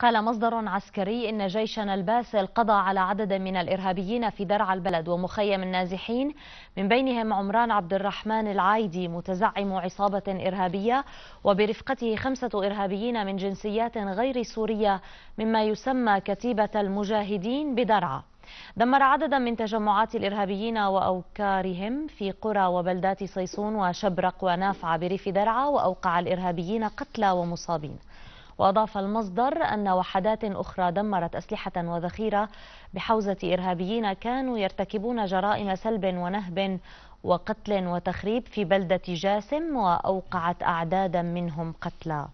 قال مصدر عسكري إن جيشنا الباسل قضى على عدد من الإرهابيين في درعا البلد ومخيم النازحين من بينهم عمران عبد الرحمن العايدي متزعم عصابة إرهابية وبرفقته خمسة إرهابيين من جنسيات غير سورية مما يسمى كتيبة المجاهدين بدرعا دمر عددا من تجمعات الإرهابيين وأوكارهم في قرى وبلدات صيصون وشبرق ونافعة بريف درعا وأوقع الإرهابيين قتلى ومصابين وأضاف المصدر أن وحدات أخرى دمرت أسلحة وذخيرة بحوزة إرهابيين كانوا يرتكبون جرائم سلب ونهب وقتل وتخريب في بلدة جاسم وأوقعت أعدادا منهم قتلى